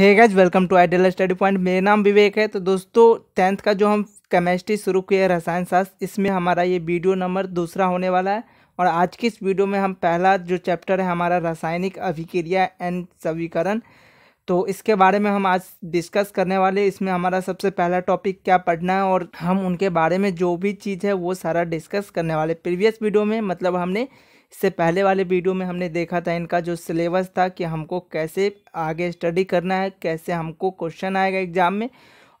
hey guys welcome to ideal study point मेरा नाम विवेक है तो दोस्तों टेंथ का जो हम केमिस्ट्री शुरू किए रसायन शास्त्र इसमें हमारा ये वीडियो नंबर दूसरा होने वाला है और आज की इस वीडियो में हम पहला जो चैप्टर है हमारा रासायनिक अभिक्रिया एंड सवीकरण तो इसके बारे में हम आज डिस्कस करने वाले इसमें हमारा सबसे पहला टॉपिक क्या पढ़ना है और हम उनके बारे में जो भी चीज़ है वो सारा डिस्कस करने वाले प्रीवियस वीडियो में मतलब हमने इससे पहले वाले वीडियो में हमने देखा था इनका जो सिलेबस था कि हमको कैसे आगे स्टडी करना है कैसे हमको क्वेश्चन आएगा एग्ज़ाम में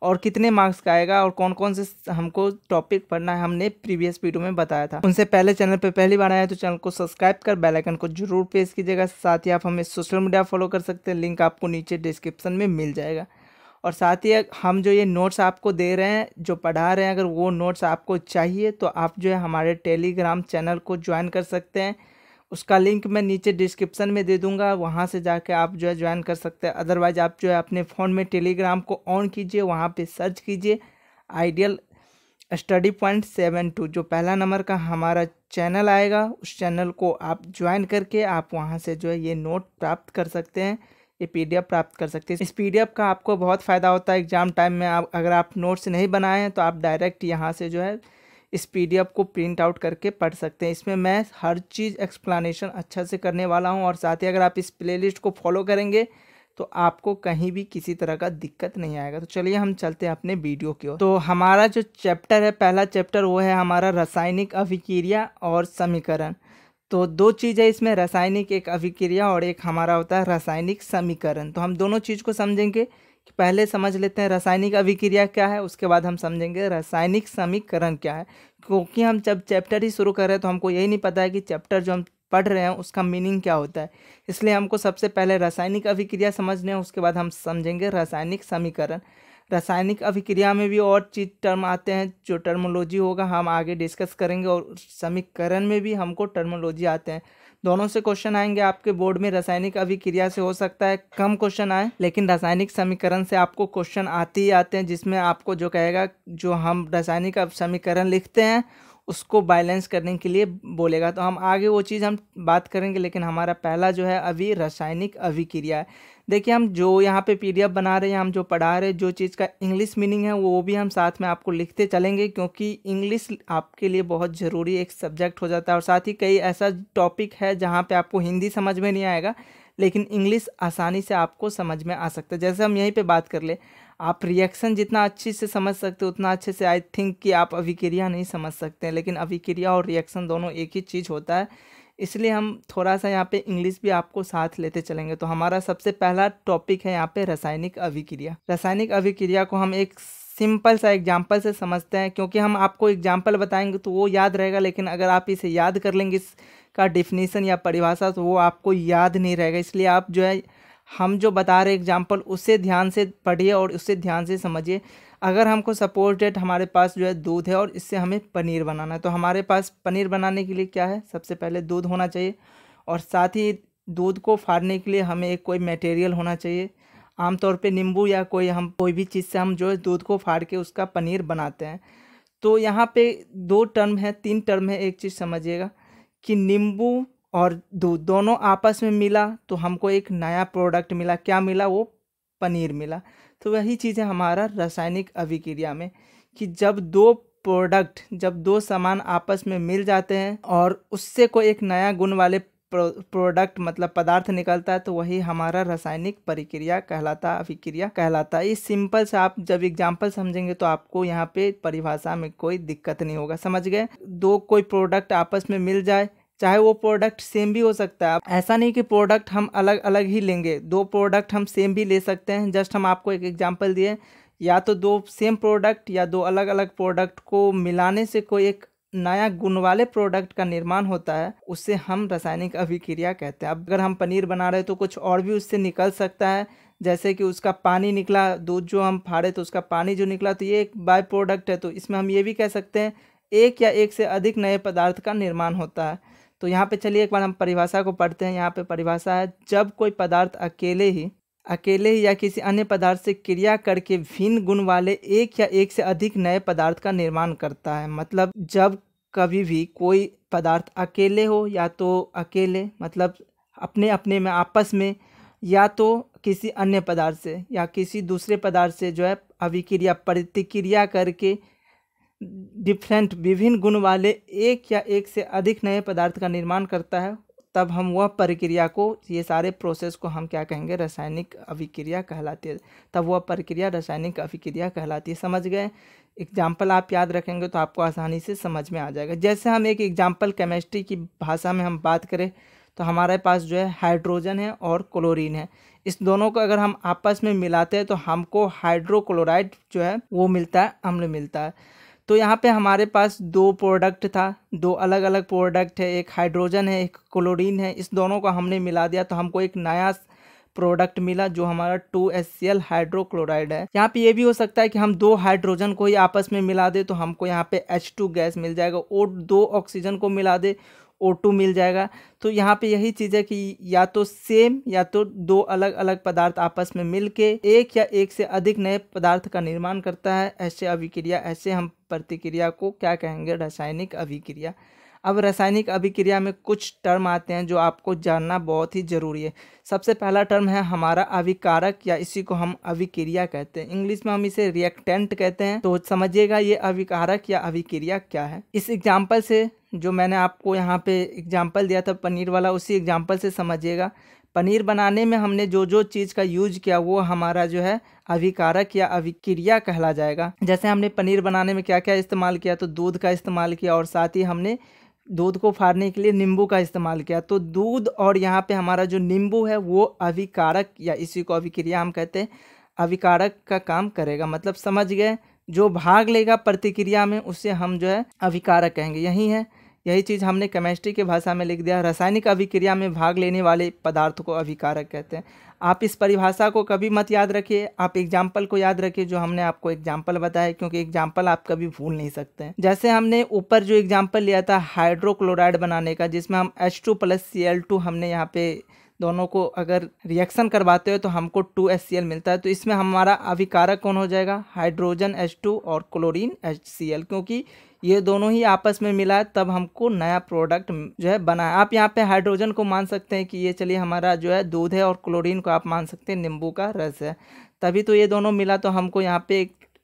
और कितने मार्क्स का आएगा और कौन कौन से हमको टॉपिक पढ़ना है हमने प्रीवियस वीडियो में बताया था उनसे पहले चैनल पर पहली बार आया तो चैनल को सब्सक्राइब कर बेल आइकन को जरूर प्रेस कीजिएगा साथ ही आप हमें सोशल मीडिया फॉलो कर सकते हैं लिंक आपको नीचे डिस्क्रिप्शन में मिल जाएगा और साथ ही हम जो ये नोट्स आपको दे रहे हैं जो पढ़ा रहे हैं अगर वो नोट्स आपको चाहिए तो आप जो है हमारे टेलीग्राम चैनल को ज्वाइन कर सकते हैं उसका लिंक मैं नीचे डिस्क्रिप्शन में दे दूंगा वहाँ से जाके आप जो है ज्वाइन कर सकते हैं अदरवाइज आप जो है अपने फ़ोन में टेलीग्राम को ऑन कीजिए वहाँ पे सर्च कीजिए ideal study point seven two जो पहला नंबर का हमारा चैनल आएगा उस चैनल को आप ज्वाइन करके आप वहाँ से जो है ये नोट प्राप्त कर सकते हैं ये पीडीएफ प्राप्त कर सकते हैं इस पीडीएफ का आपको बहुत फ़ायदा होता है एग्ज़ाम टाइम में आप अगर आप नोट्स नहीं बनाए हैं तो आप डायरेक्ट यहाँ से जो है इस पीडीएफ को प्रिंट आउट करके पढ़ सकते हैं इसमें मैं हर चीज़ एक्सप्लानेशन अच्छा से करने वाला हूँ और साथ ही अगर आप इस प्ले को फॉलो करेंगे तो आपको कहीं भी किसी तरह का दिक्कत नहीं आएगा तो चलिए हम चलते हैं अपने वीडियो की ओर तो हमारा जो चैप्टर है पहला चैप्टर वो है हमारा रासायनिक अभिक्रिया और समीकरण तो दो चीज़ें इसमें रासायनिक एक अभिक्रिया और एक हमारा होता है रासायनिक समीकरण तो हम दोनों चीज़ को समझेंगे कि पहले समझ लेते हैं रासायनिक अभिक्रिया क्या है उसके बाद हम समझेंगे रासायनिक समीकरण क्या है क्योंकि हम जब चैप्टर ही शुरू कर रहे हैं तो हमको यही नहीं पता है कि चैप्टर जो हम पढ़ रहे हैं उसका मीनिंग क्या होता है इसलिए हमको सबसे पहले रासायनिक अभिक्रिया समझने हैं उसके बाद हम समझेंगे रासायनिक समीकरण रासायनिक अभिक्रिया में भी और चीज टर्म आते हैं जो टर्मोलॉजी होगा हम आगे डिस्कस करेंगे और समीकरण में भी हमको टर्मोलॉजी आते हैं दोनों से क्वेश्चन आएंगे आपके बोर्ड में रासायनिक अभिक्रिया से हो सकता है कम क्वेश्चन आए लेकिन रासायनिक समीकरण से आपको क्वेश्चन आते ही आते हैं जिसमें आपको जो कहेगा जो हम रासायनिक समीकरण लिखते हैं उसको बैलेंस करने के लिए बोलेगा तो हम आगे वो चीज़ हम बात करेंगे लेकिन हमारा पहला जो है अभी रासायनिक अभिक्रिया है देखिए हम जो यहाँ पे पीडीएफ बना रहे हैं हम जो पढ़ा रहे हैं जो चीज़ का इंग्लिश मीनिंग है वो भी हम साथ में आपको लिखते चलेंगे क्योंकि इंग्लिश आपके लिए बहुत ज़रूरी एक सब्जेक्ट हो जाता है और साथ ही कई ऐसा टॉपिक है जहाँ पर आपको हिंदी समझ में नहीं आएगा लेकिन इंग्लिश आसानी से आपको समझ में आ सकता है जैसे हम यहीं पर बात कर ले आप रिएक्शन जितना अच्छे से समझ सकते हो उतना अच्छे से आई थिंक कि आप अभिक्रिया नहीं समझ सकते हैं लेकिन अभिक्रिया और रिएक्शन दोनों एक ही चीज़ होता है इसलिए हम थोड़ा सा यहाँ पे इंग्लिश भी आपको साथ लेते चलेंगे तो हमारा सबसे पहला टॉपिक है यहाँ पे रासायनिक अभिक्रिया रासायनिक अभिक्रिया को हम एक सिंपल सा एग्जाम्पल से समझते हैं क्योंकि हम आपको एग्जाम्पल बताएंगे तो वो याद रहेगा लेकिन अगर आप इसे याद कर लेंगे इसका डिफिनीसन या परिभाषा तो वो आपको याद नहीं रहेगा इसलिए आप जो है हम जो बता रहे एग्जाम्पल उसे ध्यान से पढ़िए और उसे ध्यान से समझिए अगर हमको सपोज डेट हमारे पास जो है दूध है और इससे हमें पनीर बनाना है तो हमारे पास पनीर बनाने के लिए क्या है सबसे पहले दूध होना चाहिए और साथ ही दूध को फाड़ने के लिए हमें एक कोई मटेरियल होना चाहिए आमतौर पे नींबू या कोई हम कोई भी चीज़ से हम जो है दूध को फाड़ के उसका पनीर बनाते हैं तो यहाँ पे दो टर्म है तीन टर्म है एक चीज़ समझिएगा कि नींबू और दूध दोनों आपस में मिला तो हमको एक नया प्रोडक्ट मिला क्या मिला वो पनीर मिला तो वही चीज़ है हमारा रासायनिक अभिक्रिया में कि जब दो प्रोडक्ट जब दो सामान आपस में मिल जाते हैं और उससे कोई एक नया गुण वाले प्रोडक्ट मतलब पदार्थ निकलता है तो वही हमारा रासायनिक प्रक्रिया कहलाता अभिक्रिया कहलाता है इस सिंपल से आप जब एग्जाम्पल समझेंगे तो आपको यहाँ पे परिभाषा में कोई दिक्कत नहीं होगा समझ गए दो कोई प्रोडक्ट आपस में मिल जाए चाहे वो प्रोडक्ट सेम भी हो सकता है ऐसा नहीं कि प्रोडक्ट हम अलग अलग ही लेंगे दो प्रोडक्ट हम सेम भी ले सकते हैं जस्ट हम आपको एक एग्जांपल दिए या तो दो सेम प्रोडक्ट या दो अलग अलग प्रोडक्ट को मिलाने से कोई एक नया गुण वाले प्रोडक्ट का निर्माण होता है उससे हम रासायनिक अभिक्रिया कहते हैं अब अगर हम पनीर बना रहे तो कुछ और भी उससे निकल सकता है जैसे कि उसका पानी निकला दूध जो हम फाड़े तो उसका पानी जो निकला तो ये एक बाय प्रोडक्ट है तो इसमें हम ये भी कह सकते हैं एक या एक से अधिक नए पदार्थ का निर्माण होता है तो यहाँ पे चलिए एक बार हम परिभाषा को पढ़ते हैं यहाँ पे परिभाषा है जब कोई पदार्थ अकेले ही अकेले ही या किसी अन्य पदार्थ से क्रिया करके भिन्न गुण वाले एक या एक से अधिक नए पदार्थ का निर्माण करता है मतलब जब कभी भी कोई पदार्थ अकेले हो या तो अकेले मतलब अपने अपने में आपस में या तो किसी अन्य पदार्थ से या किसी दूसरे पदार्थ से जो है अभिक्रिया प्रतिक्रिया करके डिफरेंट विभिन्न गुण वाले एक या एक से अधिक नए पदार्थ का निर्माण करता है तब हम वह प्रक्रिया को ये सारे प्रोसेस को हम क्या कहेंगे रासायनिक अभिक्रिया कहलाती है तब वह प्रक्रिया रासायनिक अभिक्रिया कहलाती है समझ गए एग्जाम्पल आप याद रखेंगे तो आपको आसानी से समझ में आ जाएगा जैसे हम एक एग्जाम्पल केमिस्ट्री की भाषा में हम बात करें तो हमारे पास जो है हाइड्रोजन है और क्लोरीन है इस दोनों को अगर हम आपस में मिलाते हैं तो हमको हाइड्रोक्लोराइड जो है वो मिलता है अम्ल मिलता है तो यहाँ पे हमारे पास दो प्रोडक्ट था दो अलग अलग प्रोडक्ट है एक हाइड्रोजन है एक क्लोरीन है इस दोनों को हमने मिला दिया तो हमको एक नया प्रोडक्ट मिला जो हमारा two S C L hydrochloride है यहाँ पे ये भी हो सकता है कि हम दो हाइड्रोजन को ही आपस में मिला दे तो हमको यहाँ पे एच टू गैस मिल जाएगा और दो ऑक्सीजन को मिला दे ओ टू मिल जाएगा तो यहाँ पे यही चीज़ है कि या तो सेम या तो दो अलग अलग पदार्थ आपस में मिलके एक या एक से अधिक नए पदार्थ का निर्माण करता है ऐसे अभिक्रिया ऐसे हम प्रतिक्रिया को क्या कहेंगे रासायनिक अभिक्रिया अब रासायनिक अभिक्रिया में कुछ टर्म आते हैं जो आपको जानना बहुत ही ज़रूरी है सबसे पहला टर्म है हमारा अविकारक या इसी को हम अभिक्रिया कहते हैं इंग्लिश में हम इसे रिएक्टेंट कहते हैं तो समझिएगा ये अविकारक या अभिक्रिया क्या है इस एग्जाम्पल से जो मैंने आपको यहाँ पे एग्जाम्पल दिया था पनीर वाला उसी एग्जाम्पल से समझिएगा पनीर बनाने में हमने जो जो चीज़ का यूज किया वो हमारा जो है अभिकारक या अभिक्रिया कहला जाएगा जैसे हमने पनीर बनाने में क्या क्या इस्तेमाल किया तो दूध का इस्तेमाल किया और साथ ही हमने दूध को फाड़ने के लिए नींबू का इस्तेमाल किया तो दूध और यहाँ पे हमारा जो नींबू है वो अभिकारक या इसी को अभिक्रिया हम कहते हैं अभिकारक का काम करेगा मतलब समझ गए जो भाग लेगा प्रतिक्रिया में उसे हम जो है अभिकारक कहेंगे यही है यही चीज़ हमने केमिस्ट्री के भाषा में लिख दिया रासायनिक अभिक्रिया में भाग लेने वाले पदार्थ को अभिकारक कहते हैं आप इस परिभाषा को कभी मत याद रखिए आप एग्जाम्पल को याद रखिए जो हमने आपको एग्जाम्पल बताया क्योंकि एग्जाम्पल आप कभी भूल नहीं सकते हैं जैसे हमने ऊपर जो एग्जाम्पल लिया था हाइड्रोक्लोराइड बनाने का जिसमें हम H two plus C L two हमने यहाँ पे दोनों को अगर रिएक्शन करवाते हो तो हमको टू एस सी एल मिलता है तो इसमें हमारा अभिकारक कौन हो जाएगा हाइड्रोजन एच टू और क्लोरीन एच सी एल क्योंकि ये दोनों ही आपस में मिला तब हमको नया प्रोडक्ट जो है बनाया आप यहाँ पे हाइड्रोजन को मान सकते हैं कि ये चलिए हमारा जो है दूध है और क्लोरीन को आप मान सकते हैं नींबू का रस है तभी तो ये दोनों मिला तो हमको यहाँ पे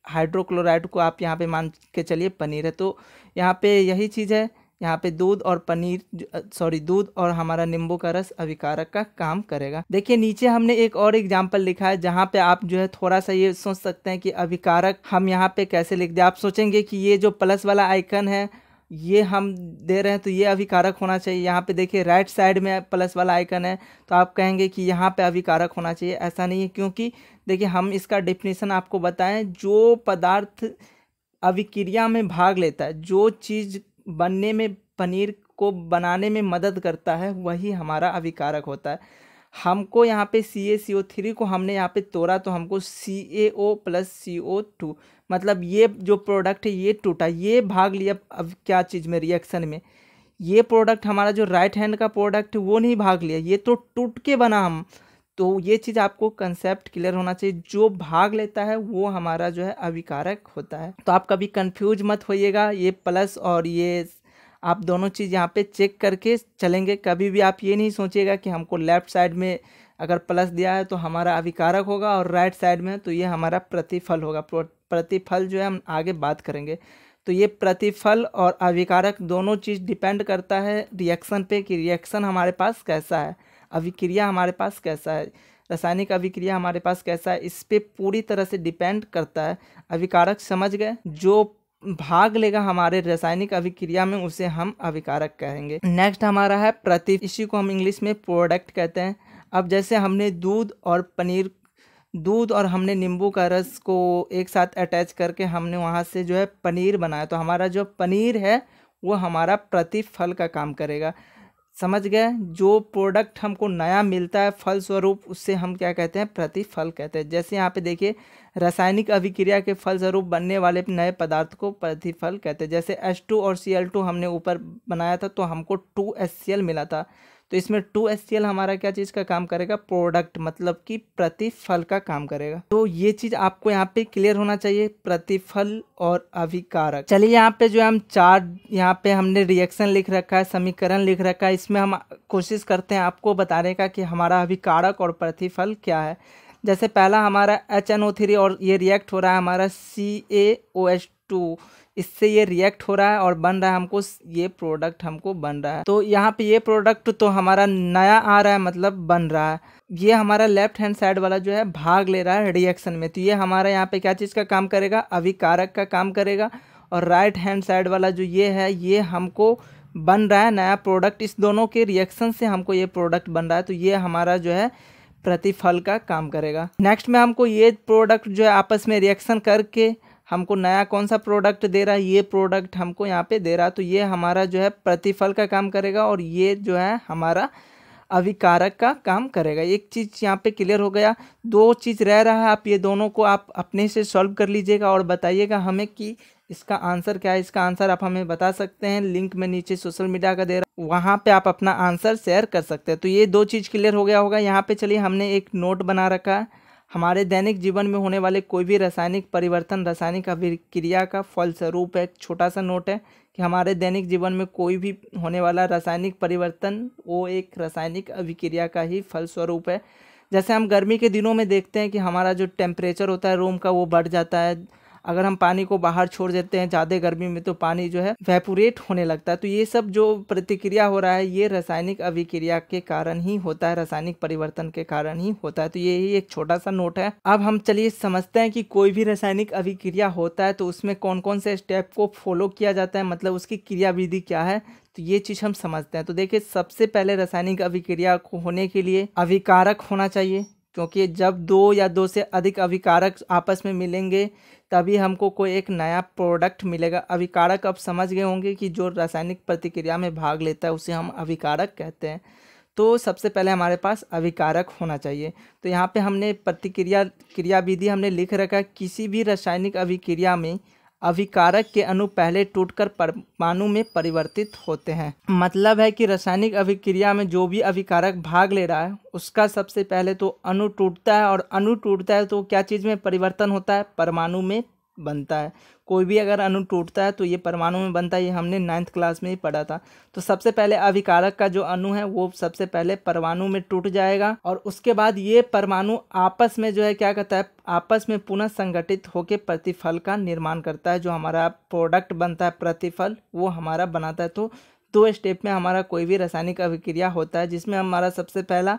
हाइड्रोक्लोराइड को आप यहाँ पे मान के चलिए पनीर है तो यहाँ पे यही चीज़ है यहाँ पे दूध और पनीर सॉरी दूध और हमारा नींबू का रस अभिकारक का काम करेगा देखिए नीचे हमने एक और एग्जाम्पल लिखा है जहाँ पे आप जो है थोड़ा सा ये सोच सकते हैं कि अभिकारक हम यहाँ पे कैसे लिख दें आप सोचेंगे कि ये जो प्लस वाला आइकन है ये हम दे रहे हैं तो ये अभिकारक होना चाहिए यहाँ पे देखिए राइट साइड में प्लस वाला आइकन है तो आप कहेंगे कि यहाँ पे अभिकारक होना चाहिए ऐसा नहीं है क्योंकि देखिए हम इसका डिफिनेशन आपको बताएं जो पदार्थ अभिक्रिया में भाग लेता है जो चीज़ बनने में पनीर को बनाने में मदद करता है वही हमारा अभिकारक होता है हमको यहाँ पे सी ए सी ओ थ्री को हमने यहाँ पे तोड़ा तो हमको सी ए ओ प्लस सी ओ टू मतलब ये जो प्रोडक्ट है ये टूटा ये भाग लिया अब क्या चीज़ में रिएक्शन में ये प्रोडक्ट हमारा जो राइट हैंड का प्रोडक्ट वो नहीं भाग लिया ये तो टूट के बना हम तो ये चीज़ आपको कंसेप्ट क्लियर होना चाहिए जो भाग लेता है वो हमारा जो है अविकारक होता है तो आप कभी कंफ्यूज मत होइएगा ये प्लस और ये आप दोनों चीज़ यहाँ पे चेक करके चलेंगे कभी भी आप ये नहीं सोचिएगा कि हमको लेफ़्ट साइड में अगर प्लस दिया है तो हमारा अविकारक होगा और राइट साइड में तो ये हमारा प्रतिफल होगा प्रतिफल जो है हम आगे बात करेंगे तो ये प्रतिफल और अविकारक दोनों चीज़ डिपेंड करता है रिएक्शन पे कि रिएक्शन हमारे पास कैसा है अभिक्रिया हमारे पास कैसा है रासायनिक अभिक्रिया हमारे पास कैसा है इस पर पूरी तरह से डिपेंड करता है अभिकारक समझ गए जो भाग लेगा हमारे रासायनिक अभिक्रिया में उसे हम अभिकारक कहेंगे नेक्स्ट हमारा है प्रति इसी को हम इंग्लिश में प्रोडक्ट कहते हैं अब जैसे हमने दूध और पनीर दूध और हमने नींबू का रस को एक साथ अटैच करके हमने वहाँ से जो है पनीर बनाया तो हमारा जो पनीर है वो हमारा प्रतिफल का काम करेगा समझ गए जो प्रोडक्ट हमको नया मिलता है फल स्वरूप उससे हम क्या कहते हैं प्रतिफल कहते हैं जैसे यहाँ पे देखिए रासायनिक अभिक्रिया के फल स्वरूप बनने वाले नए पदार्थ को प्रतिफल कहते हैं जैसे H2 और Cl2 हमने ऊपर बनाया था तो हमको 2HCl मिला था तो इसमें टू एस हमारा क्या चीज़ का काम करेगा प्रोडक्ट मतलब कि प्रतिफल का काम करेगा तो ये चीज़ आपको यहाँ पे क्लियर होना चाहिए प्रतिफल और अभिकारक चलिए यहाँ पे जो हम चार यहाँ पे हमने रिएक्शन लिख रखा है समीकरण लिख रखा है इसमें हम कोशिश करते हैं आपको बताने का कि हमारा अभिकारक और प्रतिफल क्या है जैसे पहला हमारा एच एन ओ थ्री और ये रिएक्ट हो रहा है हमारा सी ए ओ एच टू इससे ये रिएक्ट हो रहा है और बन रहा है हमको ये प्रोडक्ट हमको बन रहा है तो यहाँ पे ये प्रोडक्ट तो हमारा नया आ रहा है मतलब बन रहा है ये हमारा लेफ्ट हैंड साइड वाला जो है भाग ले रहा है रिएक्शन में तो ये हमारा यहाँ पे क्या चीज़ का काम करेगा अभिकारक का काम करेगा और राइट हैंड साइड वाला जो ये है ये हमको बन रहा है नया प्रोडक्ट इस दोनों के रिएक्शन से हमको ये प्रोडक्ट बन रहा है तो ये हमारा जो है प्रतिफल का काम करेगा नेक्स्ट में हमको ये प्रोडक्ट जो है आपस में रिएक्शन करके हमको नया कौन सा प्रोडक्ट दे रहा है ये प्रोडक्ट हमको यहाँ पे दे रहा है तो ये हमारा जो है प्रतिफल का काम करेगा और ये जो है हमारा अविकारक का काम करेगा एक चीज़ यहाँ पे क्लियर हो गया दो चीज़ रह रहा है आप ये दोनों को आप अपने से सॉल्व कर लीजिएगा और बताइएगा हमें कि इसका आंसर क्या है इसका आंसर आप हमें बता सकते हैं लिंक में नीचे सोशल मीडिया का दे रहा वहाँ पे आप अपना आंसर शेयर कर सकते हैं तो ये दो चीज़ क्लियर हो गया होगा यहाँ पे चलिए हमने एक नोट बना रखा है हमारे दैनिक जीवन में होने वाले कोई भी रासायनिक परिवर्तन रासायनिक अभिक्रिया का फलस्वरूप है छोटा सा नोट है कि हमारे दैनिक जीवन में कोई भी होने वाला रासायनिक परिवर्तन वो एक रासायनिक अभिक्रिया का ही फलस्वरूप है जैसे हम गर्मी के दिनों में देखते हैं कि हमारा जो टेम्परेचर होता है रूम का वो बढ़ जाता है अगर हम पानी को बाहर छोड़ देते हैं ज़्यादा गर्मी में तो पानी जो है वेपोरेट होने लगता है तो ये सब जो प्रतिक्रिया हो रहा है ये रासायनिक अभिक्रिया के कारण ही होता है रासायनिक परिवर्तन के कारण ही होता है तो ही एक छोटा सा नोट है अब हम चलिए समझते हैं कि कोई भी रासायनिक अभिक्रिया होता है तो उसमें कौन कौन से स्टेप को फॉलो किया जाता है मतलब उसकी क्रियाविधि क्या है तो ये चीज़ हम समझते हैं तो देखिए सबसे पहले रासायनिक अभिक्रिया को होने के लिए अभिकारक होना चाहिए क्योंकि जब दो या दो से अधिक अभिकारक आपस में मिलेंगे तभी हमको कोई एक नया प्रोडक्ट मिलेगा अभिकारक अब समझ गए होंगे कि जो रासायनिक प्रतिक्रिया में भाग लेता है उसे हम अभिकारक कहते हैं तो सबसे पहले हमारे पास अभिकारक होना चाहिए तो यहाँ पे हमने प्रतिक्रिया क्रियाविधि हमने लिख रखा है किसी भी रासायनिक अभिक्रिया में अभिकारक के अणु पहले टूटकर परमाणु में परिवर्तित होते हैं मतलब है कि रासायनिक अभिक्रिया में जो भी अभिकारक भाग ले रहा है उसका सबसे पहले तो अणु टूटता है और अणु टूटता है तो क्या चीज़ में परिवर्तन होता है परमाणु में बनता है कोई भी अगर अणु टूटता है तो ये परमाणु में बनता है ये हमने नाइन्थ क्लास में ही पढ़ा था तो सबसे पहले अविकारक का जो अणु है वो सबसे पहले परमाणु में टूट जाएगा और उसके बाद ये परमाणु आपस में जो है क्या कहता है आपस में पुनः संगठित होकर प्रतिफल का निर्माण करता है जो हमारा प्रोडक्ट बनता है प्रतिफल वो हमारा बनाता है तो दो स्टेप में हमारा कोई भी रासायनिक अभिक्रिया होता है जिसमें हमारा सबसे पहला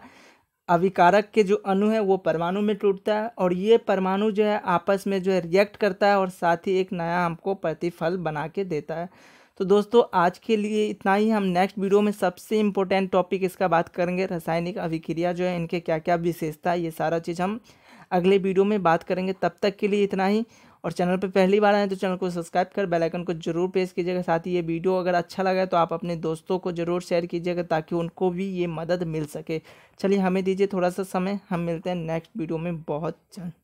अविकारक के जो अणु है वो परमाणु में टूटता है और ये परमाणु जो है आपस में जो है रिएक्ट करता है और साथ ही एक नया हमको प्रतिफल बना के देता है तो दोस्तों आज के लिए इतना ही हम नेक्स्ट वीडियो में सबसे इम्पोर्टेंट टॉपिक इसका बात करेंगे रासायनिक अभिक्रिया जो है इनके क्या क्या विशेषता ये सारा चीज़ हम अगले वीडियो में बात करेंगे तब तक के लिए इतना ही और चैनल पर पहली बार आए तो चैनल को सब्सक्राइब कर बेलाइकन को जरूर प्रेस कीजिएगा साथ ही ये वीडियो अगर अच्छा लगा तो आप अपने दोस्तों को जरूर शेयर कीजिएगा ताकि उनको भी ये मदद मिल सके चलिए हमें दीजिए थोड़ा सा समय हम मिलते हैं नेक्स्ट वीडियो में बहुत जल्द